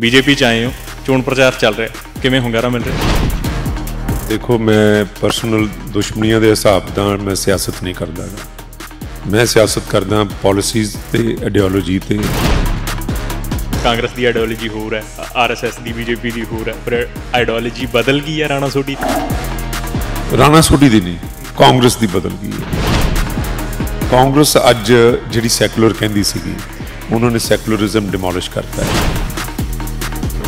BJP ਚ ਆਏ ਹੋ ਚੋਣ ਪ੍ਰਚਾਰ ਚੱਲ ਰਿਹਾ ਕਿਵੇਂ ਹੁੰਗਾਰਾ ਮਿਲ ਰਿਹਾ ਦੇਖੋ ਮੈਂ ਪਰਸਨਲ ਦੁਸ਼ਮਣੀਆਂ ਦੇ ਹਿਸਾਬ ਨਾਲ ਮੈਂ ਸਿਆਸਤ ਨਹੀਂ ਕਰਦਾ ਮੈਂ ਸਿਆਸਤ ਕਰਦਾ ਪਾਲਿਸੀਜ਼ ਤੇ ਆਈਡੀਓਲੋਜੀ ਤੇ ਕਾਂਗਰਸ ਦੀ ਆਈਡੀਓਲੋਜੀ ਹੋਰ ਹੈ ਆਰਐਸਐਸ ਦੀ ਬੀਜੇਪੀ ਦੀ ਹੋਰ ਹੈ ਪਰ ਆਈਡੀਓਲੋਜੀ ਬਦਲ ਗਈ ਹੈ ਰਾਣਾ ਸੋਢੀ ਦੀ ਰਾਣਾ ਸੋਢੀ ਦੀ ਨਹੀਂ ਕਾਂਗਰਸ ਦੀ ਬਦਲ ਗਈ ਹੈ ਕਾਂਗਰਸ ਅੱਜ ਜਿਹੜੀ ਸੈਕੂਲਰ ਕਹਿੰਦੀ ਸੀਗੀ ਉਹਨਾਂ ਨੇ ਸੈਕੂਲਰਿਜ਼ਮ ਡਿਮੋਲਿਸ਼ ਕਰਤਾ ਹੈ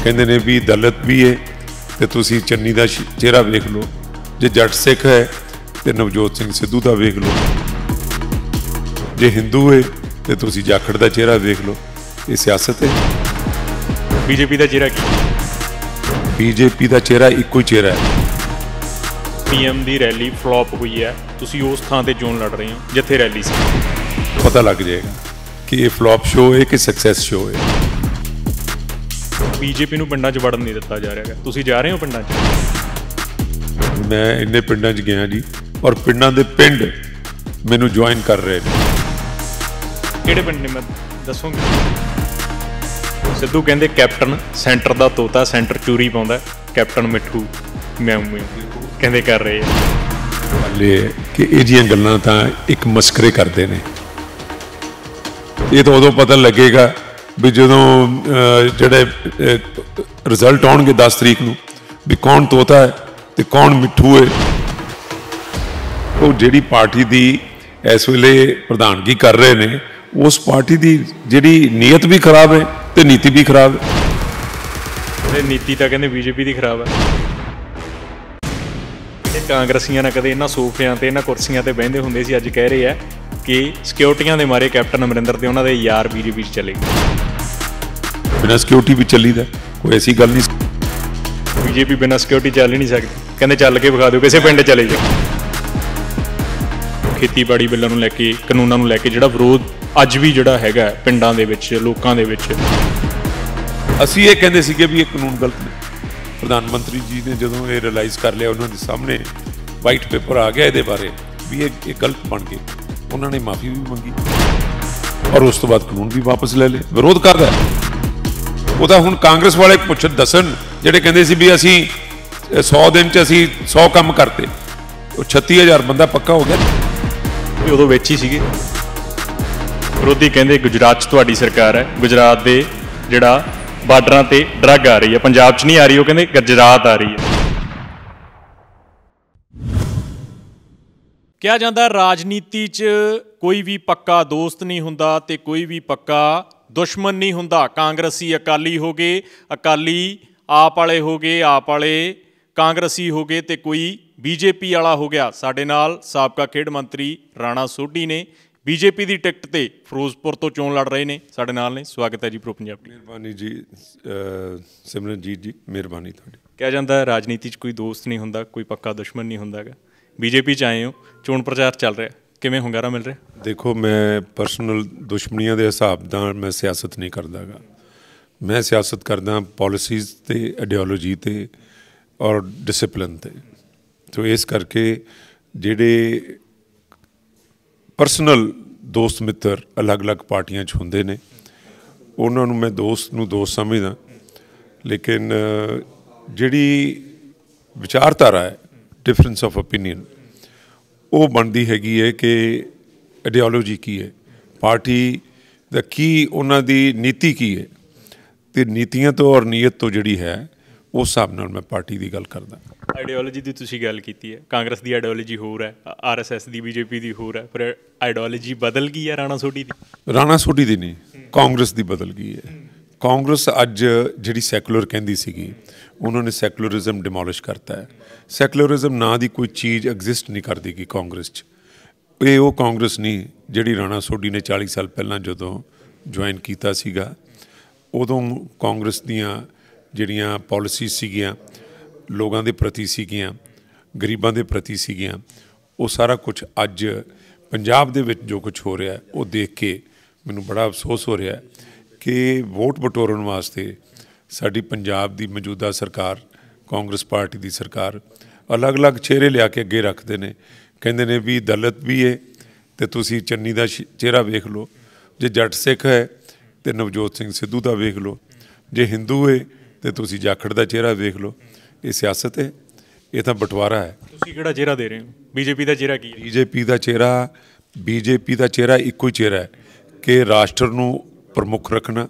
ਕਹਿੰਦੇ ਨੇ ਵੀ ਦਲਤ ਵੀ ਹੈ ਤੇ ਤੁਸੀਂ ਚੰਨੀ ਦਾ ਚਿਹਰਾ ਵੇਖ ਲਓ ਜੇ ਜੱਟ ਸਿੱਖ ਹੈ ਤੇ ਨਵਜੋਤ ਸਿੰਘ ਸਿੱਧੂ ਦਾ ਵੇਖ ਲਓ ਜੇ ਹਿੰਦੂ ਹੈ ਤੇ ਤੁਸੀਂ ਜਾਖੜ ਦਾ ਚਿਹਰਾ ਵੇਖ ਲਓ ਇਹ ਸਿਆਸਤ ਹੈ ਬੀਜੇਪੀ ਦਾ ਚਿਹਰਾ ਕੀ ਬੀਜੇਪੀ ਦਾ ਚਿਹਰਾ ਇੱਕੋ ਹੀ ਚਿਹਰਾ ਹੈ ਪੀਐਮ ਦੀ ਰੈਲੀ ਫਲॉप ਹੋਈ ਹੈ ਤੁਸੀਂ ਉਸ ਥਾਂ ਤੇ ਜੋਨ ਲੜ ਰਹੇ ਹੋ ਜਿੱਥੇ ਰੈਲੀ ਸੀ ਪਤਾ ਲੱਗ ਜਾਏਗਾ ਕਿ ਇਹ ਫਲॉप ਸ਼ੋਅ ਹੈ ਕਿ ਸਕਸੈਸ ਸ਼ੋਅ ਹੈ ਬੀਜੇਪੀ ਨੂੰ ਪਿੰਡਾਂ 'ਚ ਵੜਨ ਨਹੀਂ ਦਿੱਤਾ ਜਾ ਰਿਹਾ ਹੈ ਤੁਸੀਂ ਜਾ ਰਹੇ ਹੋ ਪਿੰਡਾਂ 'ਚ ਮੈਂ ਇੰਨੇ ਪਿੰਡਾਂ 'ਚ ਗਿਆ ਜੀ ਔਰ ਪਿੰਡਾਂ ਦੇ ਪਿੰਡ ਮੈਨੂੰ ਜੁਆਇਨ ਕਰ ਰਹੇ ਨੇ ਕਿਹੜੇ ਪਿੰਡ ਨੇ ਮੈਂ ਦੱਸੂਗਾ ਸਿੱਧੂ ਕਹਿੰਦੇ ਕੈਪਟਨ ਸੈਂਟਰ ਦਾ ਤੋਤਾ ਸੈਂਟਰ ਚੂਰੀ ਪਾਉਂਦਾ ਕੈਪਟਨ ਮਿੱਠੂ ਮੈਂ ਕਹਿੰਦੇ ਕਰ ਰਹੇ ਆ ਲੈ ਕਿ ਇਹ ਜੀਆਂ ਗੱਲਾਂ ਤਾਂ ਇੱਕ ਮਸਕਰੇ ਕਰਦੇ ਨੇ ਇਹ ਤਾਂ ਉਦੋਂ ਪਤਾ ਲੱਗੇਗਾ ਵੀ ਜਦੋਂ ਜਿਹੜੇ ਰਿਜ਼ਲਟ ਆਉਣਗੇ 10 ਤਰੀਕ ਨੂੰ ਵੀ ਕੌਣ ਤੋਤਾ ਹੈ ਤੇ ਕੌਣ ਮਿੱਠੂ ਹੈ ਉਹ ਜਿਹੜੀ ਪਾਰਟੀ ਦੀ ਇਸ ਵੇਲੇ ਪ੍ਰਧਾਨਗੀ ਕਰ ਰਹੇ ਨੇ ਉਸ ਪਾਰਟੀ ਦੀ ਜਿਹੜੀ ਨੀਅਤ ਵੀ ਖਰਾਬ ਹੈ ਤੇ ਨੀਤੀ ਵੀ ਖਰਾਬ ਹੈ ਇਹ ਨੀਤੀ ਤਾਂ ਕਹਿੰਦੇ ਬੀਜੇਪੀ ਦੀ ਖਰਾਬ ਹੈ ਇਹ ਕਾਂਗਰਸੀਆਂ ਨਾ ਕਦੇ ਇਹਨਾਂ ਸੋਫਿਆਂ ਤੇ ਇਹਨਾਂ ਕੁਰਸੀਆਂ ਤੇ ਬਹਿੰਦੇ ਹੁੰਦੇ ਸੀ ਅੱਜ ਕਹਿ ਰਹੇ ਆ ਕਿ ਸਿਕਿਉਰਟੀਆਂ ਦੇ ਮਾਰੇ ਕੈਪਟਨ ਅਮਰਿੰਦਰ ਤੇ ਉਹਨਾਂ ਦੇ ਯਾਰ ਬੀਜੇਪੀ ਚ ਚਲੇ ਗਏ ਬਿਨਾਂ ਸਿਕਿਉਰਿਟੀ ਵੀ ਚੱਲੀਦਾ ਕੋਈ ਐਸੀ ਗੱਲ ਨਹੀਂ ਬੀਜੇਪੀ ਬਿਨਾਂ ਸਿਕਿਉਰਿਟੀ ਚੱਲ ਹੀ ਨਹੀਂ ਸਕਦੀ ਕਹਿੰਦੇ ਚੱਲ ਕੇ ਵਿਖਾ ਦਿਓ ਕਿਸੇ ਪਿੰਡ ਚਲੇ ਜਾਓ ਖੇਤੀਬਾੜੀ ਬਿੱਲਾਂ ਨੂੰ ਲੈ ਕੇ ਕਾਨੂੰਨਾਂ ਨੂੰ ਲੈ ਕੇ ਜਿਹੜਾ ਵਿਰੋਧ ਅੱਜ ਵੀ ਜਿਹੜਾ ਹੈਗਾ ਪਿੰਡਾਂ ਦੇ ਵਿੱਚ ਲੋਕਾਂ ਦੇ ਵਿੱਚ ਅਸੀਂ ਇਹ ਕਹਿੰਦੇ ਸੀਗੇ ਵੀ ਇਹ ਕਾਨੂੰਨ ਗਲਤ ਨੇ ਪ੍ਰਧਾਨ ਮੰਤਰੀ ਜੀ ਨੇ ਜਦੋਂ ਇਹ ਰਿਅਲਾਈਜ਼ ਕਰ ਲਿਆ ਉਹਨਾਂ ਦੇ ਸਾਹਮਣੇ ਵਾਈਟ ਪੇਪਰ ਆ ਗਿਆ ਇਹਦੇ ਬਾਰੇ ਵੀ ਇਹ ਇਹ ਗਲਤ ਬਣ ਗਏ ਉਹਨਾਂ ਨੇ ਮਾਫੀ ਵੀ ਮੰਗੀ ਔਰ ਉਸ ਤੋਂ ਬਾਅਦ ਕਾਨੂੰਨ ਵੀ ਵਾਪਸ ਲੈ ਲਏ ਵਿਰੋਧ ਕਰਦਾ ਉਹ ਤਾਂ ਹੁਣ ਕਾਂਗਰਸ ਵਾਲੇ ਪੁੱਛ ਦੱਸਣ ਜਿਹੜੇ ਕਹਿੰਦੇ ਸੀ ਵੀ ਅਸੀਂ 100 ਦਿਨ 'ਚ ਅਸੀਂ 100 ਕੰਮ ਕਰਤੇ ਉਹ 36000 ਬੰਦਾ ਪੱਕਾ ਹੋ ਗਿਆ ਉਦੋਂ ਵਿੱਚ ਹੀ ਸੀਗੇ ਵਿਰੋਧੀ ਕਹਿੰਦੇ ਗੁਜਰਾਤ 'ਚ ਤੁਹਾਡੀ ਸਰਕਾਰ ਹੈ ਗੁਜਰਾਤ ਦੇ ਜਿਹੜਾ ਬਾਰਡਰਾਂ ਤੇ ਡਰੱਗ ਆ ਰਹੀ ਹੈ ਪੰਜਾਬ 'ਚ ਨਹੀਂ ਆ ਰਹੀ ਉਹ ਕਹਿੰਦੇ ਗੁਜਰਾਤ ਆ ਰਹੀ ਹੈ ਕਿਹਾ ਜਾਂਦਾ ਰਾਜਨੀਤੀ 'ਚ ਕੋਈ ਵੀ ਪੱਕਾ ਦੋਸਤ ਨਹੀਂ ਹੁੰਦਾ ਤੇ ਕੋਈ ਵੀ ਪੱਕਾ ਦੁਸ਼ਮਣ ਨਹੀਂ ਹੁੰਦਾ ਕਾਂਗਰਸੀ ਅਕਾਲੀ ਹੋ ਗਏ ਅਕਾਲੀ ਆਪ ਵਾਲੇ ਹੋ ਗਏ ਆਪ ਵਾਲੇ ਕਾਂਗਰਸੀ ਹੋ ਗਏ ਤੇ ਕੋਈ ਬੀਜੇਪੀ ਵਾਲਾ ਹੋ ਗਿਆ ਸਾਡੇ ਨਾਲ ਸਾਬਕਾ ਖੇਡ ਮੰਤਰੀ ਰਾਣਾ ਸੋਢੀ ਨੇ ਬੀਜੇਪੀ ਦੀ ਟਿਕਟ ਤੇ ਫਿਰੋਜ਼ਪੁਰ ਤੋਂ ਚੋਣ ਲੜ ਰਹੇ ਨੇ ਸਾਡੇ ਨਾਲ ਨੇ ਸਵਾਗਤ ਹੈ ਜੀ ਪ੍ਰੋ ਪੰਜਾਬ ਮਿਹਰਬਾਨੀ ਜੀ ਸਿਮਰਨਜੀਤ ਜੀ ਮਿਹਰਬਾਨੀ ਤੁਹਾਡੀ ਕਿਹਾ ਜਾਂਦਾ ਹੈ ਰਾਜਨੀਤੀ 'ਚ ਕੋਈ ਦੋਸਤ ਨਹੀਂ ਹੁੰਦਾ ਕੋਈ ਪੱਕਾ ਦੁਸ਼ਮਣ ਨਹੀਂ ਹੁੰਦਾਗਾ ਬੀਜੇਪੀ 'ਚ ਆਏ ਹੋ ਚੋਣ ਪ੍ਰਚਾਰ ਚੱਲ ਰਿਹਾ ਕਿਵੇਂ ਹੁੰਗਾਰਾ ਮਿਲ ਰਿਹਾ ਦੇਖੋ ਮੈਂ ਪਰਸਨਲ ਦੁਸ਼ਮਣੀਆਂ ਦੇ ਹਿਸਾਬ ਨਾਲ ਮੈਂ ਸਿਆਸਤ ਨਹੀਂ ਕਰਦਾਗਾ ਮੈਂ ਸਿਆਸਤ ਕਰਦਾ ਪਾਲਿਸੀਜ਼ ਤੇ ਆਈਡੀਓਲੋਜੀ ਤੇ ਔਰ ਡਿਸਪਲਿਨ ਤੇ ਸੋ ਇਸ ਕਰਕੇ ਜਿਹੜੇ ਪਰਸਨਲ ਦੋਸਤ ਮਿੱਤਰ ਅਲੱਗ-ਅਲੱਗ ਪਾਰਟੀਆਂ 'ਚ ਹੁੰਦੇ ਨੇ ਉਹਨਾਂ ਨੂੰ ਮੈਂ ਦੋਸਤ ਨੂੰ ਦੋਸਤ ਸਮਝਦਾ ਲੇਕਿਨ ਜਿਹੜੀ ਵਿਚਾਰਧਾਰਾ ਹੈ ਡਿਫਰੈਂਸ ਆਫ ਓਪੀਨੀਅਨ ਉਹ ਬਣਦੀ ਹੈਗੀ ਹੈ ਕਿ ਆਈਡੀਓਲੋਜੀ ਕੀ ਹੈ ਪਾਰਟੀ ਦਾ ਕੀ ਉਹਨਾਂ ਦੀ ਨੀਤੀ ਕੀ ਹੈ ਤੇ ਨੀਤੀਆਂ ਤੋਂ ਔਰ ਨੀਅਤ ਤੋਂ ਜਿਹੜੀ ਹੈ ਉਸ ਹਿਸਾਬ ਨਾਲ ਮੈਂ ਪਾਰਟੀ ਦੀ ਗੱਲ ਕਰਦਾ ਆਈਡੀਓਲੋਜੀ ਦੀ ਤੁਸੀਂ ਗੱਲ ਕੀਤੀ ਹੈ ਕਾਂਗਰਸ ਦੀ ਆਈਡੀਓਲੋਜੀ ਹੋਰ ਹੈ ਆਰਐਸਐਸ ਦੀ ਬੀਜੇਪੀ ਦੀ ਹੋਰ ਹੈ ਪਰ ਆਈਡੀਓਲੋਜੀ ਬਦਲ ਗਈ ਹੈ ਰਾਣਾ ਸੋਢੀ ਦੀ ਰਾਣਾ ਸੋਢੀ ਦੀ ਨਹੀਂ ਕਾਂਗਰਸ ਦੀ ਬਦਲ ਗਈ ਹੈ ਕਾਂਗਰਸ ਅੱਜ ਜਿਹੜੀ ਸੈਕੂਲਰ ਕਹਿੰਦੀ ਸੀਗੀ ਉਹਨਾਂ ਨੇ ਸੈਕੂਲਰਿਜ਼ਮ ਡਿਮੋਲਿਸ਼ ਕਰਤਾ ਹੈ ਸੈਕੂਲਰਿਜ਼ਮ ਨਾਂ ਦੀ ਕੋਈ ਚੀਜ਼ ਐਗਜ਼ਿਸਟ ਨਹੀਂ ਕਰਦੀ ਕਿ ਕਾਂਗਰਸ 'ਚ ਇਹ ਉਹ ਕਾਂਗਰਸ ਨਹੀਂ ਜਿਹੜੀ ਰਾਣਾ ਸੋਢੀ ਨੇ 40 ਸਾਲ ਪਹਿਲਾਂ ਜਦੋਂ ਜੁਆਇਨ ਕੀਤਾ ਸੀਗਾ ਉਦੋਂ ਕਾਂਗਰਸ ਦੀਆਂ ਜਿਹੜੀਆਂ ਪਾਲਿਸੀ ਸੀਗੀਆਂ ਲੋਕਾਂ ਦੇ ਪ੍ਰਤੀ ਸੀਗੀਆਂ ਗਰੀਬਾਂ ਦੇ ਪ੍ਰਤੀ ਸੀਗੀਆਂ ਉਹ ਸਾਰਾ ਕੁਝ ਅੱਜ ਪੰਜਾਬ ਦੇ ਵਿੱਚ ਜੋ ਕੁਝ ਹੋ ਰਿਹਾ ਉਹ ਦੇਖ ਕੇ ਮੈਨੂੰ ਬੜਾ ਅਫਸੋਸ ਹੋ ਰਿਹਾ ਹੈ ਕਿ ਵੋਟ ਬਟੋਰਨ ਵਾਸਤੇ ਸਾਡੀ ਪੰਜਾਬ ਦੀ ਮੌਜੂਦਾ ਸਰਕਾਰ ਕਾਂਗਰਸ ਪਾਰਟੀ ਦੀ ਸਰਕਾਰ ਅਲੱਗ-ਅਲੱਗ ਚਿਹਰੇ ਲਿਆ ਕੇ ਅੱਗੇ ਰੱਖਦੇ ਨੇ ਕਹਿੰਦੇ ਨੇ ਵੀ ਦਲਤ ਵੀ ਏ ਤੇ ਤੁਸੀਂ ਚੰਨੀ ਦਾ ਚਿਹਰਾ ਵੇਖ ਲਓ ਜੇ ਜੱਟ ਸਿੱਖ ਹੈ ਤੇ ਨਵਜੋਤ ਸਿੰਘ ਸਿੱਧੂ ਦਾ ਵੇਖ ਲਓ ਜੇ ਹਿੰਦੂ ਏ ਤੇ ਤੁਸੀਂ ਜਾਖੜ ਦਾ ਚਿਹਰਾ ਵੇਖ ਲਓ ਇਹ ਸਿਆਸਤ ਹੈ ਇਹ ਤਾਂ ਬਟਵਾਰਾ ਹੈ ਤੁਸੀਂ ਕਿਹੜਾ ਚਿਹਰਾ ਦੇ ਰਹੇ ਹੋ ਬੀਜੇਪੀ ਦਾ ਚਿਹਰਾ ਕੀ ਹੈ ਬੀਜੇਪੀ ਦਾ ਚਿਹਰਾ ਬੀਜੇਪੀ ਦਾ ਚਿਹਰਾ ਇੱਕੋ ਹੀ ਚਿਹਰਾ ਹੈ ਕਿ ਰਾਸ਼ਟਰ ਨੂੰ ਪ੍ਰਮੁੱਖ ਰੱਖਣਾ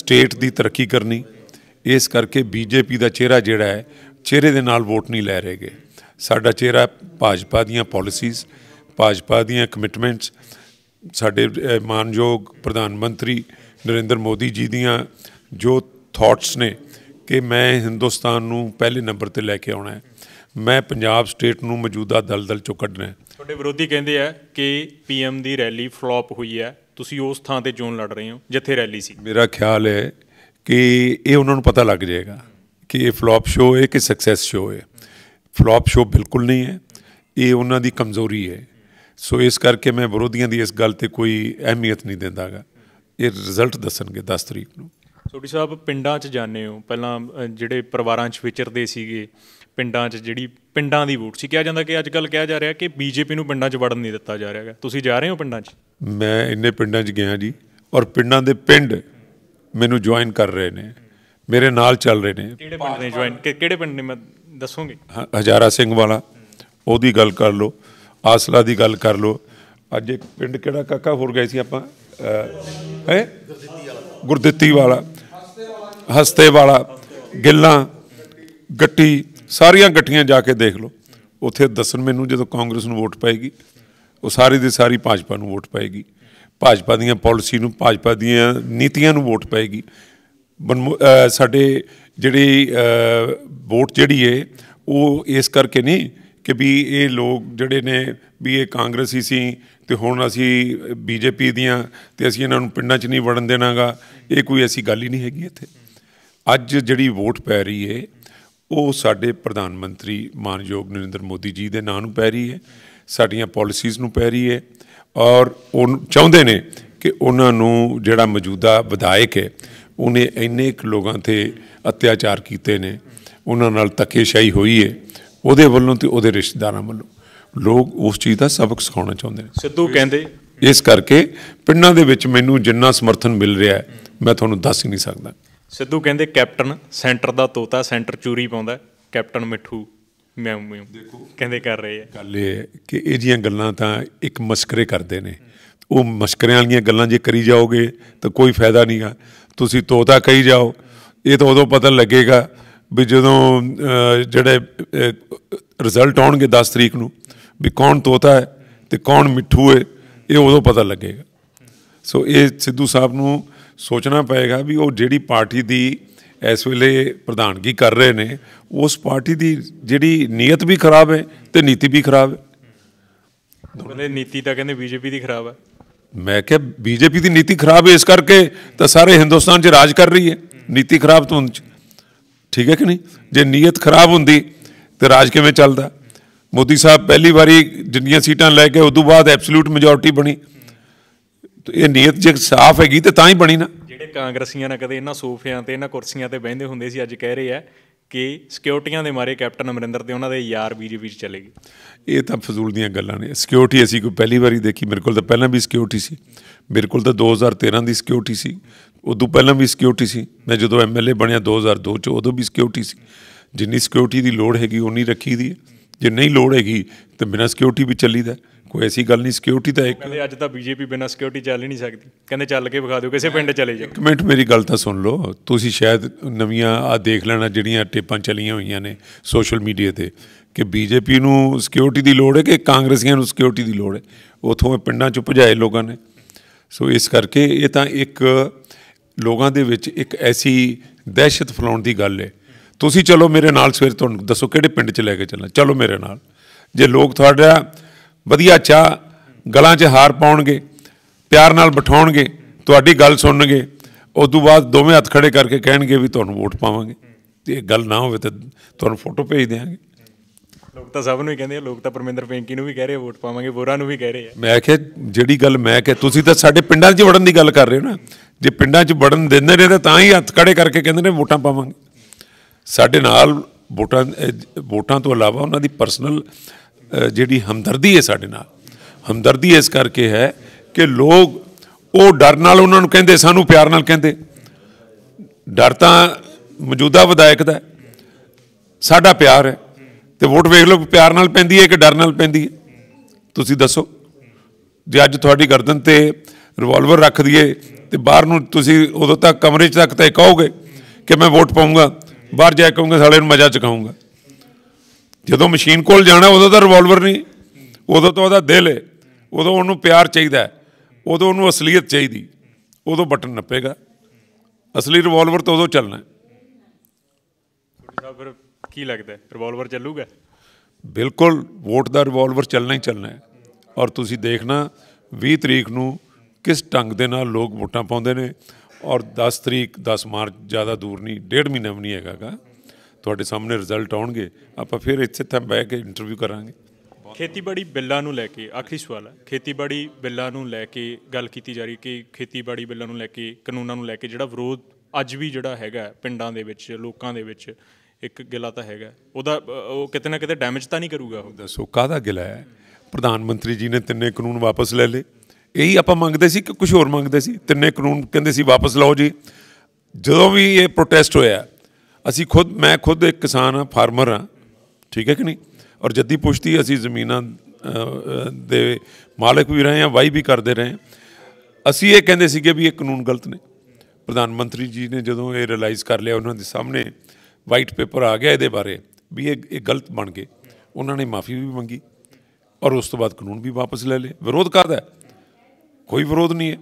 ਸਟੇਟ ਦੀ ਤਰੱਕੀ ਕਰਨੀ ਇਸ ਕਰਕੇ ਬੀਜੇਪੀ ਦਾ ਚਿਹਰਾ ਜਿਹੜਾ ਹੈ ਚਿਹਰੇ ਦੇ ਨਾਲ ਵੋਟ ਨਹੀਂ ਲੈ ਰਹੇਗੇ ਸਾਡਾ ਚਿਹਰਾ ਭਾਜਪਾ ਦੀਆਂ ਪਾਲਿਸੀਜ਼ ਭਾਜਪਾ ਦੀਆਂ ਕਮਿਟਮੈਂਟਸ ਸਾਡੇ ਮਾਨਯੋਗ ਪ੍ਰਧਾਨ ਮੰਤਰੀ ਨਰਿੰਦਰ ਮੋਦੀ ਜੀ ਦੀਆਂ ਜੋ ਥਾਟਸ ਨੇ ਕਿ ਮੈਂ ਹਿੰਦੁਸਤਾਨ ਨੂੰ ਪਹਿਲੇ ਨੰਬਰ ਤੇ ਲੈ ਕੇ ਆਉਣਾ ਹੈ ਮੈਂ ਪੰਜਾਬ ਸਟੇਟ ਨੂੰ ਮੌਜੂਦਾ ਦਲਦਲ ਚੋਂ ਕੱਢਣਾ ਹੈ ਤੁਹਾਡੇ ਵਿਰੋਧੀ ਕਹਿੰਦੇ ਆ ਕਿ ਪੀਐਮ ਦੀ ਰੈਲੀ ਫਲॉप ਹੋਈ ਹੈ ਤੁਸੀਂ ਉਸ ਥਾਂ ਤੇ ਚੋਣ ਲੜ ਰਹੇ ਹੋ ਜਿੱਥੇ ਰੈਲੀ ਸੀ ਮੇਰਾ ਖਿਆਲ ਹੈ ਕਿ ਇਹ ਉਹਨਾਂ ਨੂੰ ਪਤਾ ਲੱਗ ਜਾਏਗਾ ਕਿ ਇਹ ਫਲॉप ਸ਼ੋ ਹੈ ਕਿ ਸਕਸੈਸ ਸ਼ੋ ਹੈ ਫਲॉप ਸ਼ੋ ਬਿਲਕੁਲ ਨਹੀਂ ਹੈ ਇਹ ਉਹਨਾਂ ਦੀ ਕਮਜ਼ੋਰੀ ਹੈ ਸੋ ਇਸ ਕਰਕੇ ਮੈਂ ਵਿਰੋਧੀਆਂ ਦੀ ਇਸ ਗੱਲ ਤੇ ਕੋਈ ਅਹਿਮੀਅਤ ਨਹੀਂ ਦਿੰਦਾਗਾ ਇਹ ਰਿਜ਼ਲਟ ਦੱਸਣਗੇ 10 ਤਰੀਕ ਨੂੰ ਸੋਢੀ ਸਾਹਿਬ ਪਿੰਡਾਂ 'ਚ ਜਾਂਦੇ ਹੋ ਪਹਿਲਾਂ ਜਿਹੜੇ ਪਰਿਵਾਰਾਂ 'ਚ ਵਿਚਰਦੇ ਸੀਗੇ ਪਿੰਡਾਂ 'ਚ ਜਿਹੜੀ ਪਿੰਡਾਂ ਦੀ ਵੋਟ ਸੀ ਕਿਹਾ ਜਾਂਦਾ ਕਿ ਅੱਜ ਕੱਲ ਕਿਹਾ ਜਾ ਰਿਹਾ ਕਿ ਬੀਜੇਪੀ ਨੂੰ ਪਿੰਡਾਂ 'ਚ ਵੜਨ ਨਹੀਂ ਦਿੱਤਾ ਜਾ ਰਿਹਾ ਤੁਸੀਂ ਜਾ ਰਹੇ ਹੋ ਪਿੰਡਾਂ 'ਚ ਮੈਂ ਇੰਨੇ ਪਿੰਡਾਂ 'ਚ ਗਿਆ ਜੀ ਔਰ ਪਿੰਡਾਂ ਦੇ ਪਿੰਡ ਮੈਨੂੰ ਜੁਆਇਨ ਕਰ ਰਹੇ ਨੇ ਮੇਰੇ ਨਾਲ ਚੱਲ ਰਹੇ ਨੇ ਕਿਹੜੇ ਪਿੰਡ ਨੇ ਜੁਆਇਨ ਕਿਹੜੇ ਪਿੰਡ ਨੇ ਮੈਂ ਦੱਸੋਗੇ ਹਜ਼ਾਰਾ ਸਿੰਘ ਵਾਲਾ ਉਹਦੀ ਗੱਲ ਕਰ ਲਓ ਆਸਲਾ ਦੀ ਗੱਲ ਕਰ ਲਓ ਅੱਜ ਇੱਕ ਪਿੰਡ ਕਿਹੜਾ ਕਾਕਾ ਹੋਰ ਗਏ ਸੀ ਆਪਾਂ ਹੈ ਗੁਰਦਿੱਤੀ ਵਾਲਾ ਹਸਤੇ ਵਾਲਾ ਗਿੱਲਾਂ ਗੱਟੀ ਸਾਰੀਆਂ ਇਕੱਠੀਆਂ ਜਾ ਕੇ ਦੇਖ ਲਓ ਉੱਥੇ ਦੱਸਣ ਮੈਨੂੰ ਜਦੋਂ ਕਾਂਗਰਸ ਨੂੰ ਵੋਟ ਪਾਏਗੀ ਉਹ ਸਾਰੀ ਦੀ ਸਾਰੀ ਭਾਜਪਾ ਨੂੰ ਵੋਟ ਪਾਏਗੀ ਭਾਜਪਾ ਦੀਆਂ ਪਾਲਿਸੀ ਨੂੰ ਭਾਜਪਾ ਦੀਆਂ ਨੀਤੀਆਂ ਨੂੰ ਵੋਟ ਪਾਏਗੀ ਸਾਡੇ ਜਿਹੜੀ ਵੋਟ ਜਿਹੜੀ ਏ ਉਹ ਇਸ ਕਰਕੇ ਨਹੀਂ ਕਿ ਵੀ ਇਹ ਲੋਕ ਜਿਹੜੇ ਨੇ ਵੀ ਇਹ ਕਾਂਗਰਸੀ ਸੀ ਤੇ ਹੁਣ ਅਸੀਂ ਬੀਜੇਪੀ ਦੀਆਂ ਤੇ ਅਸੀਂ ਇਹਨਾਂ ਨੂੰ ਪਿੰਡਾਂ 'ਚ ਨਹੀਂ ਵੜਨ ਦੇਣਾਗਾ ਇਹ ਕੋਈ ਐਸੀ ਗੱਲ ਹੀ ਨਹੀਂ ਹੈਗੀ ਇੱਥੇ ਅੱਜ ਜਿਹੜੀ ਵੋਟ ਪੈ ਰਹੀ ਏ ਉਹ ਸਾਡੇ ਪ੍ਰਧਾਨ ਮੰਤਰੀ ਮਾਨਯੋਗ ਨਰਿੰਦਰ ਮੋਦੀ ਜੀ ਦੇ ਨਾਂ ਨੂੰ ਪੈ ਰਹੀ ਹੈ ਸਾਡੀਆਂ ਪਾਲਿਸੀਜ਼ ਨੂੰ ਪੈ ਰਹੀ ਹੈ ਔਰ ਉਹ ਚਾਹੁੰਦੇ ਨੇ ਕਿ ਉਹਨਾਂ ਨੂੰ ਜਿਹੜਾ ਮੌਜੂਦਾ ਵਿਧਾਇਕ ਹੈ ਉਹਨੇ ਇੰਨੇ ਕੁ ਲੋਕਾਂ ਤੇ ਅਤਿਆਚਾਰ ਕੀਤੇ ਨੇ ਉਹਨਾਂ ਨਾਲ ਤੱਕੇਸ਼ਾਈ ਹੋਈ ਹੈ ਉਹਦੇ ਵੱਲੋਂ ਤੇ ਉਹਦੇ ਰਿਸ਼ਤੇਦਾਰਾਂ ਵੱਲੋਂ ਲੋਕ ਉਸ ਚੀਜ਼ ਦਾ ਸਬਕ ਸਿਖਾਉਣਾ ਚਾਹੁੰਦੇ ਨੇ ਸਿੱਧੂ ਕਹਿੰਦੇ ਇਸ ਕਰਕੇ ਪਿੰਡਾਂ ਦੇ ਵਿੱਚ ਮੈਨੂੰ ਜਿੰਨਾ ਸਮਰਥਨ ਮਿਲ ਰਿਹਾ ਮੈਂ ਤੁਹਾਨੂੰ ਦੱਸ ਹੀ ਨਹੀਂ ਸਕਦਾ ਸਿੱਧੂ ਕਹਿੰਦੇ ਕੈਪਟਨ ਸੈਂਟਰ ਦਾ ਤੋਤਾ ਸੈਂਟਰ ਚੂਰੀ ਪਾਉਂਦਾ ਕੈਪਟਨ ਮਿੱਠੂ ਮੈਂ ਦੇਖੋ ਕਹਿੰਦੇ ਕਰ ਰਹੇ ਆ ਗੱਲ ਇਹ ਕਿ ਇਹ ਜੀਆਂ ਗੱਲਾਂ ਤਾਂ ਇੱਕ ਮਸਕਰੇ ਕਰਦੇ ਨੇ ਉਹ ਮਸਕਰਿਆਂ ਵਾਲੀਆਂ ਗੱਲਾਂ ਜੇ ਕਰੀ ਜਾਓਗੇ ਤਾਂ ਕੋਈ ਫਾਇਦਾ ਨਹੀਂਗਾ ਤੁਸੀਂ ਤੋਤਾ ਕਹੀ ਜਾਓ ਇਹ ਤਾਂ ਉਦੋਂ ਪਤਾ ਲੱਗੇਗਾ ਵੀ ਜਦੋਂ ਜਿਹੜੇ ਰਿਜ਼ਲਟ ਆਉਣਗੇ 10 ਤਰੀਕ ਨੂੰ ਵੀ ਕੌਣ ਤੋਤਾ ਹੈ ਤੇ ਕੌਣ ਮਿੱਠੂ ਹੈ ਇਹ ਉਦੋਂ ਪਤਾ ਲੱਗੇਗਾ ਸੋ ਇਹ ਸਿੱਧੂ ਸਾਹਿਬ ਨੂੰ ਸੋਚਣਾ ਪਏਗਾ ਵੀ ਉਹ ਜਿਹੜੀ ਪਾਰਟੀ ਦੀ ਇਸ ਵੇਲੇ ਪ੍ਰਧਾਨਗੀ ਕਰ ਰਹੇ ਨੇ ਉਸ ਪਾਰਟੀ ਦੀ ਜਿਹੜੀ ਨੀਅਤ ਵੀ ਖਰਾਬ ਹੈ ਤੇ ਨੀਤੀ ਵੀ ਖਰਾਬ ਹੈ ਬਲੇ ਨੀਤੀ ਤਾਂ ਕਹਿੰਦੇ ਬੀਜੇਪੀ ਦੀ ਖਰਾਬ ਹੈ ਮੈਂ ਕਿਹਾ ਬੀਜੇਪੀ ਦੀ ਨੀਤੀ ਖਰਾਬ ਹੈ ਇਸ ਕਰਕੇ ਤਾਂ ਸਾਰੇ ਹਿੰਦੁਸਤਾਨ 'ਚ ਰਾਜ ਕਰ ਰਹੀ ਹੈ ਨੀਤੀ ਖਰਾਬ ਤੋਂ ਠੀਕ ਹੈ ਕਿ ਨਹੀਂ ਜੇ ਨੀਅਤ ਖਰਾਬ ਹੁੰਦੀ ਤੇ ਰਾਜ ਕਿਵੇਂ ਚੱਲਦਾ ਮੋਦੀ ਸਾਹਿਬ ਪਹਿਲੀ ਵਾਰੀ ਜਿੰਨੀਆਂ ਸੀਟਾਂ ਲੈ ਕੇ ਉਸ ਤੋਂ ਬਾਅਦ ਐਬਸੋਲੂਟ ਮੈਜੋਰਟੀ ਬਣੀ ਇਹ ਨੀਅਤ ਜੇ ਸਾਫ਼ ਹੈਗੀ ਤੇ ਤਾਂ ਹੀ ਬਣੀ ਨਾ ਜਿਹੜੇ ਕਾਂਗਰਸੀਆਂ ਨਾ ਕਦੇ ਇਹਨਾਂ ਸੋਫਿਆਂ ਤੇ ਇਹਨਾਂ ਕੁਰਸੀਆਂ ਤੇ ਬਹਿੰਦੇ ਹੁੰਦੇ ਸੀ ਅੱਜ ਕਹਿ ਰਹੇ ਆ ਕਿ ਸਿਕਿਉਰਟੀਆਂ ਦੇ ਮਾਰੇ ਕੈਪਟਨ ਅਮਰਿੰਦਰ ਤੇ ਉਹਨਾਂ ਦੇ ਯਾਰ ਬੀਜੇਪੀ ਚ ਚਲੇ ਗਏ ਇਹ ਤਾਂ ਫਜ਼ੂਲ ਦੀਆਂ ਗੱਲਾਂ ਨੇ ਸਿਕਿਉਰਟੀ ਅਸੀਂ ਕੋਈ ਪਹਿਲੀ ਵਾਰੀ ਦੇਖੀ ਮੇਰੇ ਕੋਲ ਤਾਂ ਪਹਿਲਾਂ ਵੀ ਸਿਕਿਉਰਟੀ ਸੀ ਮੇਰੇ ਕੋਲ ਤਾਂ 2013 ਦੀ ਸਿਕਿਉਰਟੀ ਸੀ ਉਦੋਂ ਪਹਿਲਾਂ ਵੀ ਸਿਕਿਉਰਟੀ ਸੀ ਮੈਂ ਜਦੋਂ ਐਮਐਲਏ ਬਣਿਆ 2002 ਚ ਉਦੋਂ ਵੀ ਸਿਕਿਉਰਟੀ ਸੀ ਜਿੰਨੀ ਸਿਕਿਉਰਟੀ ਦੀ ਲੋੜ ਹੈਗੀ ਉਨੀ ਰੱਖੀ ਦੀ ਹੈ ਜੇ ਨਹੀਂ ਲੋੜ ਹੈਗੀ ਤਾਂ ਬਿਨਾਂ ਸਿਕਿਉਰਟੀ ਵੀ ਚੱਲੀਦਾ ਕੋਈ ਐਸੀ ਗੱਲ ਨਹੀਂ ਸਿਕਿਉਰਿਟੀ ਤਾਂ ਇੱਕ ਕਹਿੰਦੇ ਅੱਜ ਤਾਂ ਬੀਜੇਪੀ ਬਿਨਾਂ ਸਿਕਿਉਰਿਟੀ ਚੱਲ ਹੀ ਨਹੀਂ ਸਕਦੀ ਕਹਿੰਦੇ ਚੱਲ ਕੇ ਵਿਖਾ ਦਿਓ ਕਿਸੇ ਪਿੰਡ ਚਲੇ ਜਾਓ ਇੱਕ ਮਿੰਟ ਮੇਰੀ ਗੱਲ ਤਾਂ ਸੁਣ ਲਓ ਤੁਸੀਂ ਸ਼ਾਇਦ ਨਵੀਆਂ ਆ ਦੇਖ ਲੈਣਾ ਜਿਹੜੀਆਂ ਟੇਪਾਂ ਚਲੀਆਂ ਹੋਈਆਂ ਨੇ ਸੋਸ਼ਲ ਮੀਡੀਆ ਤੇ ਕਿ ਬੀਜੇਪੀ ਨੂੰ ਸਿਕਿਉਰਿਟੀ ਦੀ ਲੋੜ ਹੈ ਕਿ ਕਾਂਗਰਸੀਆਂ ਨੂੰ ਸਿਕਿਉਰਿਟੀ ਦੀ ਲੋੜ ਹੈ ਉਥੋਂ ਪਿੰਡਾਂ ਚ ਭਜਾਏ ਲੋਕਾਂ ਨੇ ਸੋ ਇਸ ਕਰਕੇ ਇਹ ਤਾਂ ਇੱਕ ਲੋਕਾਂ ਦੇ ਵਿੱਚ ਇੱਕ ਐਸੀ ਦਹਿਸ਼ਤ ਫਲਾਉਣ ਦੀ ਗੱਲ ਹੈ ਤੁਸੀਂ ਚਲੋ ਮੇਰੇ ਨਾਲ ਸਵੇਰ ਤੁਹਾਨੂੰ ਦੱਸੋ ਕਿਹੜੇ ਪਿੰਡ 'ਚ ਲੈ ਕੇ ਚੱਲਣਾ ਚਲੋ ਮੇਰੇ ਨਾਲ ਜੇ ਲੋਕ ਤੁਹਾਡਾ ਵਧੀਆ ਚਾਹ ਗਲਾਂ 'ਚ ਹਾਰ ਪਾਉਣਗੇ ਪਿਆਰ ਨਾਲ ਬਿਠਾਉਣਗੇ ਤੁਹਾਡੀ ਗੱਲ ਸੁਣਨਗੇ ਉਸ ਤੋਂ ਬਾਅਦ ਦੋਵੇਂ ਹੱਥ ਖੜੇ ਕਰਕੇ ਕਹਿਣਗੇ ਵੀ ਤੁਹਾਨੂੰ ਵੋਟ ਪਾਵਾਂਗੇ ਤੇ ਇਹ ਗੱਲ ਨਾ ਹੋਵੇ ਤੇ ਤੁਹਾਨੂੰ ਫੋਟੋ ਭੇਜ ਦੇਵਾਂਗੇ ਲੋਕ ਤਾਂ ਸਭ ਨੂੰ ਹੀ ਕਹਿੰਦੇ ਆ ਲੋਕ ਤਾਂ ਪਰਮਿੰਦਰ ਪੈਂਕੀ ਨੂੰ ਵੀ ਕਹਿ ਰਹੇ ਵੋਟ ਪਾਵਾਂਗੇ ਬੋਰਾ ਨੂੰ ਵੀ ਕਹਿ ਰਹੇ ਆ ਮੈਂ ਕਿ ਜਿਹੜੀ ਗੱਲ ਮੈਂ ਕਿ ਤੁਸੀਂ ਤਾਂ ਸਾਡੇ ਪਿੰਡਾਂ 'ਚ ਵੜਨ ਦੀ ਗੱਲ ਕਰ ਰਹੇ ਹੋ ਨਾ ਜੇ ਪਿੰਡਾਂ 'ਚ ਵੜਨ ਦਿੰਦੇ ਨੇ ਤਾਂ ਤਾਂ ਹੀ ਹੱਥ ਖੜੇ ਕਰਕੇ ਕਹਿੰਦੇ ਨੇ ਵੋਟਾਂ ਪਾਵਾਂਗੇ ਸਾਡੇ ਨਾਲ ਵੋਟਾਂ ਵੋਟਾਂ ਤੋਂ ਇਲਾਵਾ ਉਹਨਾਂ ਦੀ ਪਰਸਨਲ ਜਿਹੜੀ ਹਮਦਰਦੀ ਹੈ ਸਾਡੇ ਨਾਲ ਹਮਦਰਦੀ ਇਸ ਕਰਕੇ ਹੈ ਕਿ ਲੋਕ ਉਹ ਡਰ ਨਾਲ ਉਹਨਾਂ ਨੂੰ ਕਹਿੰਦੇ ਸਾਨੂੰ ਪਿਆਰ ਨਾਲ ਕਹਿੰਦੇ ਡਰ ਤਾਂ ਮੌਜੂਦਾ ਵਿਧਾਇਕ ਦਾ ਸਾਡਾ ਪਿਆਰ ਹੈ ਤੇ ਵੋਟ ਵੇਖ ਲਓ ਪਿਆਰ ਨਾਲ ਪੈਂਦੀ ਹੈ ਕਿ ਡਰ ਨਾਲ ਪੈਂਦੀ ਹੈ ਤੁਸੀਂ ਦੱਸੋ ਜੇ ਅੱਜ ਤੁਹਾਡੀ ਗਰਦਨ ਤੇ ਰਿਵਾਲਵਰ ਰੱਖ ਦਈਏ ਤੇ ਬਾਹਰ ਨੂੰ ਤੁਸੀਂ ਉਦੋਂ ਤੱਕ ਕਮਰੇ 'ਚ ਤੱਕ ਤੇ ਕਹੋਗੇ ਕਿ ਮੈਂ ਵੋਟ ਪਾਉਂਗਾ ਬਾਹਰ ਜਾ ਕੇ ਕਹੂੰਗਾ ਸਾਲੇ ਨੂੰ ਮਜ਼ਾ ਚਖਾਉਂਗਾ ਜਦੋਂ ਮਸ਼ੀਨ ਕੋਲ ਜਾਣਾ ਉਦੋਂ ਤਾਂ ਰਿਵਾਲਵਰ ਨਹੀਂ ਉਦੋਂ ਤਾਂ ਉਹਦਾ ਦਿਲ ਹੈ ਉਦੋਂ ਉਹਨੂੰ ਪਿਆਰ ਚਾਹੀਦਾ ਉਦੋਂ ਉਹਨੂੰ ਅਸਲੀਅਤ ਚਾਹੀਦੀ ਉਦੋਂ ਬਟਨ ਨੱਪੇਗਾ ਅਸਲੀ ਰਿਵਾਲਵਰ ਤਾਂ ਉਦੋਂ ਚੱਲਣਾ ਤੁਹਾਡੇ ਫਿਰ ਕੀ ਲੱਗਦਾ ਰਿਵਾਲਵਰ ਚੱਲੂਗਾ ਬਿਲਕੁਲ ਵੋਟ ਦਾ ਰਿਵਾਲਵਰ ਚੱਲਣਾ ਹੀ ਚੱਲਣਾ ਹੈ ਔਰ ਤੁਸੀਂ ਦੇਖਣਾ 20 ਤਰੀਕ ਨੂੰ ਕਿਸ ਢੰਗ ਦੇ ਨਾਲ ਲੋਕ ਵੋਟਾਂ ਪਾਉਂਦੇ ਨੇ ਔਰ 10 ਤਰੀਕ 10 ਮਾਰਚ ਜ਼ਿਆਦਾ ਦੂਰ ਨਹੀਂ ਡੇਢ ਮਹੀਨਾ ਵੀ ਨਹੀਂ ਹੈਗਾਗਾ ਤੁਹਾਡੇ ਸਾਹਮਣੇ ਰਿਜ਼ਲਟ ਆਉਣਗੇ ਆਪਾਂ ਫਿਰ ਇੱਥੇ ਤਾਂ ਬੈ ਕੇ ਇੰਟਰਵਿਊ ਕਰਾਂਗੇ ਖੇਤੀਬਾੜੀ ਬਿੱਲਾਂ ਨੂੰ ਲੈ ਕੇ ਆਖਰੀ ਸਵਾਲ ਹੈ ਖੇਤੀਬਾੜੀ ਬਿੱਲਾਂ ਨੂੰ ਲੈ ਕੇ ਗੱਲ ਕੀਤੀ ਜਾ ਰਹੀ ਕਿ ਖੇਤੀਬਾੜੀ ਬਿੱਲਾਂ ਨੂੰ ਲੈ ਕੇ ਕਾਨੂੰਨਾਂ ਨੂੰ ਲੈ ਕੇ ਜਿਹੜਾ ਵਿਰੋਧ ਅੱਜ ਵੀ ਜਿਹੜਾ ਹੈਗਾ ਪਿੰਡਾਂ ਦੇ ਵਿੱਚ ਲੋਕਾਂ ਦੇ ਵਿੱਚ ਇੱਕ ਗਿਲਾ ਤਾਂ ਹੈਗਾ ਉਹਦਾ ਉਹ ਕਿਤੇ ਨਾ ਕਿਤੇ ਡੈਮੇਜ ਤਾਂ ਨਹੀਂ ਕਰੂਗਾ ਉਹ ਦੱਸੋ ਕਾਹਦਾ ਗਿਲਾ ਹੈ ਪ੍ਰਧਾਨ ਮੰਤਰੀ ਜੀ ਨੇ ਤਿੰਨੇ ਕਾਨੂੰਨ ਵਾਪਸ ਲੈ ਲਏ ਇਹੀ ਆਪਾਂ ਮੰਗਦੇ ਸੀ ਕਿ ਕੁਝ ਹੋਰ ਮੰਗਦੇ ਸੀ ਤਿੰਨੇ ਕਾਨੂੰਨ ਕਹਿੰਦੇ ਸੀ ਵਾਪਸ ਲਓ ਜੀ ਜਦੋਂ ਵੀ ਇਹ ਪ੍ਰੋਟੈਸਟ ਹੋਇਆ ਅਸੀਂ ਖੁਦ ਮੈਂ ਖੁਦ ਇੱਕ ਕਿਸਾਨ ਆ ਫਾਰਮਰ ਆ ਠੀਕ ਹੈ ਕਿ ਨਹੀਂ ਔਰ ਜੱਦੀ ਪੁਸ਼ਤੀ ਅਸੀਂ ਜ਼ਮੀਨਾਂ ਦੇ ਮਾਲਕ ਵੀ ਰਹੇ ਆ ਵਾਈ ਵੀ ਕਰਦੇ ਰਹੇ ਅਸੀਂ ਇਹ ਕਹਿੰਦੇ ਸੀਗੇ ਵੀ ਇਹ ਕਾਨੂੰਨ ਗਲਤ ਨੇ ਪ੍ਰਧਾਨ ਮੰਤਰੀ ਜੀ ਨੇ ਜਦੋਂ ਇਹ ਰਿਅਲਾਈਜ਼ ਕਰ ਲਿਆ ਉਹਨਾਂ ਦੇ ਸਾਹਮਣੇ ਵਾਈਟ ਪੇਪਰ ਆ ਗਿਆ ਇਹਦੇ ਬਾਰੇ ਵੀ ਇਹ ਇਹ ਗਲਤ ਬਣ ਗਏ ਉਹਨਾਂ ਨੇ ਮਾਫੀ ਵੀ ਮੰਗੀ ਔਰ ਉਸ ਤੋਂ ਬਾਅਦ ਕਾਨੂੰਨ ਵੀ ਵਾਪਸ ਲੈ ਲਏ ਵਿਰੋਧ ਕਰਦਾ ਕੋਈ ਵਿਰੋਧ ਨਹੀਂ ਹੈ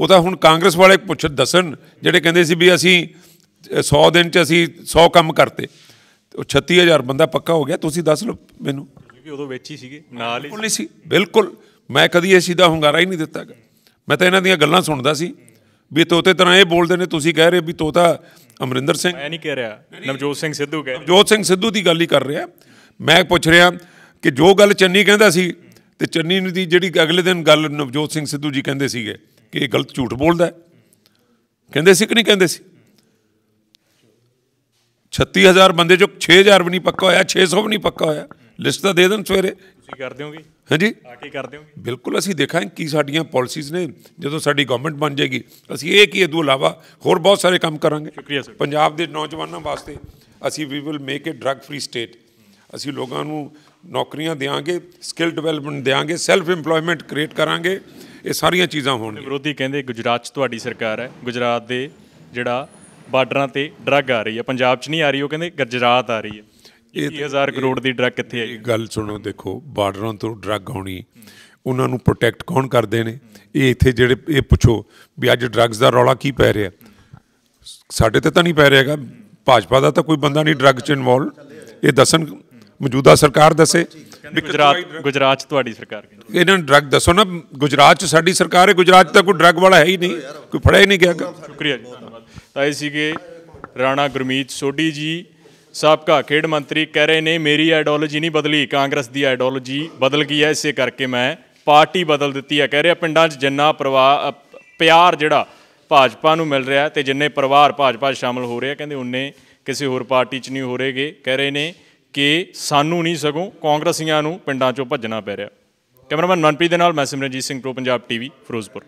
ਉਹ ਤਾਂ ਹੁਣ ਕਾਂਗਰਸ ਵਾਲੇ ਪੁੱਛ ਦੱਸਣ ਜਿਹੜੇ ਕਹਿੰਦੇ ਸੀ ਵੀ ਅਸੀਂ 100 ਦਿਨ 'ਚ ਅਸੀਂ 100 ਕੰਮ ਕਰਤੇ ਉਹ 36000 ਬੰਦਾ ਪੱਕਾ ਹੋ ਗਿਆ ਤੁਸੀਂ ਦੱਸ ਲਓ ਮੈਨੂੰ ਕਿਉਂਕਿ ਉਦੋਂ ਵਿੱਚ ਹੀ ਸੀਗੇ ਨਾਲ ਹੀ ਬਿਲਕੁਲ ਸੀ ਬਿਲਕੁਲ ਮੈਂ ਕਦੀ ਇਹ ਸਿੱਧਾ ਹੁੰਗਾਰਾ ਹੀ ਨਹੀਂ ਦਿੱਤਾ ਮੈਂ ਤਾਂ ਇਹਨਾਂ ਦੀਆਂ ਗੱਲਾਂ ਸੁਣਦਾ ਸੀ ਵੀ ਤੋਤੇ ਤਰ੍ਹਾਂ ਇਹ ਬੋਲਦੇ ਨੇ ਤੁਸੀਂ ਕਹਿ ਰਹੇ ਵੀ ਤੋਤਾ ਅਮਰਿੰਦਰ ਸਿੰਘ ਮੈਂ ਨਹੀਂ ਕਹਿ ਰਿਹਾ ਨਵਜੋਤ ਸਿੰਘ ਸਿੱਧੂ ਕਹਿ ਜੋਤ ਸਿੰਘ ਸਿੱਧੂ ਦੀ ਗੱਲ ਹੀ ਕਰ ਰਿਹਾ ਮੈਂ ਪੁੱਛ ਰਿਹਾ ਕਿ ਜੋ ਗੱਲ ਚੰਨੀ ਕਹਿੰਦਾ ਸੀ ਤੇ ਚੰਨੀ ਦੀ ਜਿਹੜੀ ਅਗਲੇ ਦਿਨ ਗੱਲ ਨਵਜੋਤ ਸਿੰਘ ਸਿੱਧੂ ਜੀ ਕਹਿੰਦੇ ਸੀਗੇ ਕਿ ਇਹ ਗਲਤ ਝੂਠ ਬੋਲਦਾ ਕਹਿੰਦੇ ਸੀ ਕਿ ਨਹੀਂ ਕਹਿੰਦੇ ਸੀ 36000 ਬੰਦੇ ਚੋਂ 6000 ਵੀ ਨਹੀਂ ਪੱਕਾ ਹੋਇਆ 600 ਵੀ ਨਹੀਂ ਪੱਕਾ ਹੋਇਆ ਲਿਸਟ ਤਾਂ ਦੇ ਦੇਣ ਸਵੇਰੇ ਤੁਸੀਂ ਕਰ ਦਿਓਗੇ ਹਾਂਜੀ ਆ ਕੇ ਕਰ ਦਿਓਗੇ ਬਿਲਕੁਲ ਅਸੀਂ ਦੇਖਾਂਗੇ ਕੀ ਸਾਡੀਆਂ ਪਾਲਿਸੀਜ਼ ਨੇ ਜਦੋਂ ਸਾਡੀ ਗਵਰਨਮੈਂਟ ਬਣ ਜਾਏਗੀ ਅਸੀਂ ਇਹ ਕੀ ਇਹਦੋਂ ਇਲਾਵਾ ਹੋਰ ਬਹੁਤ ਸਾਰੇ ਕੰਮ ਕਰਾਂਗੇ ਸ਼ੁਕਰੀਆ ਸਰ ਪੰਜਾਬ ਦੇ ਨੌਜਵਾਨਾਂ ਵਾਸਤੇ ਅਸੀਂ ਵੀ will make it drug free state ਅਸੀਂ ਲੋਕਾਂ ਨੂੰ ਨੌਕਰੀਆਂ ਦੇਾਂਗੇ ਸਕਿੱਲ ਡਿਵੈਲਪਮੈਂਟ ਦੇਾਂਗੇ ਸੈਲਫ ਏਮਪਲੋਇਮੈਂਟ ਕ੍ਰੀਏਟ ਕਰਾਂਗੇ ਇਹ ਸਾਰੀਆਂ ਚੀਜ਼ਾਂ ਹੋਣਗੀਆਂ ਵਿਰੋਧੀ ਕਹਿੰਦੇ ਗੁਜਰਾਤ 'ਚ ਤੁਹਾਡੀ ਸਰਕਾਰ ਹੈ ਗੁਜਰਾਤ ਦੇ ਜਿਹੜਾ ਬਾਰਡਰਾਂ ਤੇ ਡਰੱਗ ਆ ਰਹੀ ਹੈ ਪੰਜਾਬ 'ਚ ਨਹੀਂ ਆ ਰਹੀ ਉਹ ਕਹਿੰਦੇ ਗੁਜਰਾਤ ਆ ਰਹੀ ਹੈ 20000 ਕਰੋੜ ਦੀ ਡਰੱਗ ਕਿੱਥੇ ਆਈ ਇਹ ਗੱਲ ਸੁਣੋ ਦੇਖੋ ਬਾਰਡਰਾਂ ਤੋਂ ਡਰੱਗ ਆਉਣੀ ਉਹਨਾਂ ਨੂੰ ਪ੍ਰੋਟੈਕਟ ਕੌਣ ਕਰਦੇ ਨੇ ਇਹ ਇੱਥੇ ਜਿਹੜੇ ਇਹ ਪੁੱਛੋ ਵੀ ਅੱਜ ਡਰੱਗਸ ਦਾ ਰੌਲਾ ਕੀ ਪੈ ਰਿਹਾ ਸਾਡੇ ਤੇ ਤਾਂ ਨਹੀਂ ਪੈ ਰਿਹਾਗਾ ਭਾਜਪਾ ਦਾ ਤਾਂ ਕੋਈ ਬੰਦਾ ਨਹੀਂ ਡਰੱਗ 'ਚ ਇਨਵੋਲ ਇਹ ਦੱਸਣ ਮੌਜੂਦਾ ਸਰਕਾਰ ਦੱਸੇ ਗੁਜਰਾਤ ਗੁਜਰਾਤ 'ਚ ਤੁਹਾਡੀ ਸਰਕਾਰ ਇਹਨਾਂ ਨੂੰ ਡਰੱਗ ਦੱਸੋ ਨਾ ਗੁਜਰਾਤ 'ਚ ਸਾਡੀ ਸਰਕਾਰ ਹੈ ਗੁਜਰਾਤ 'ਚ ਤਾਂ ਕੋਈ ਡਰੱਗ ਵਾਲਾ ਹੈ ਹੀ ਨਹੀਂ ਕੋਈ ਫੜਿਆ ਹੀ ਨਹੀਂ ਗਿਆ ਸ਼ੁਕਰੀਆ ਜੀ ਤਾਂ ਇਹ ਸੀਗੇ ਰਾਣਾ ਗੁਰਮੀਤ ਸੋਢੀ ਜੀ ਸਾਬਕਾ ਖੇਡ ਮੰਤਰੀ ਕਹਿ ਰਹੇ ਨੇ ਮੇਰੀ ਆਈਡੀਓਲੋਜੀ ਨਹੀਂ ਬਦਲੀ ਕਾਂਗਰਸ ਦੀ ਆਈਡੀਓਲੋਜੀ ਬਦਲ ਗਈ ਹੈ ਇਸੇ ਕਰਕੇ ਮੈਂ ਪਾਰਟੀ ਬਦਲ ਦਿੱਤੀ ਹੈ ਕਹਿ ਰਿਹਾ ਪਿੰਡਾਂ 'ਚ ਜਿੰਨਾ ਪ੍ਰਵਾਹ ਪਿਆਰ ਜਿਹੜਾ ਭਾਜਪਾ ਨੂੰ ਮਿਲ ਰਿਹਾ ਤੇ ਜਿੰਨੇ ਪਰਿਵਾਰ ਭਾਜਪਾ ਸ਼ਾਮਲ ਹੋ ਰਿਹਾ ਕਹਿੰਦੇ ਉਹਨੇ ਕਿਸੇ ਹੋਰ ਪਾਰਟੀ 'ਚ ਨਹੀਂ ਹੋ ਰਹੇਗੇ ਕਹਿ ਰਹੇ ਨੇ ਕਿ ਸਾਨੂੰ ਨਹੀਂ ਸਗੋਂ ਕਾਂਗਰਸੀਆਂ ਨੂੰ ਪਿੰਡਾਂ 'ਚੋਂ ਭੱਜਣਾ ਪੈ ਰਿਹਾ ਕੈਮਰਾਮੈਨ ਮਨਪ੍ਰੀਤ ਦੇ ਨਾਲ ਮੈਂ ਸਿਮਰਨਜੀਤ ਸਿੰਘ ਪ੍ਰੋ ਪੰਜਾਬ ਟੀਵੀ ਫਿਰੋਜ਼ਪੁਰ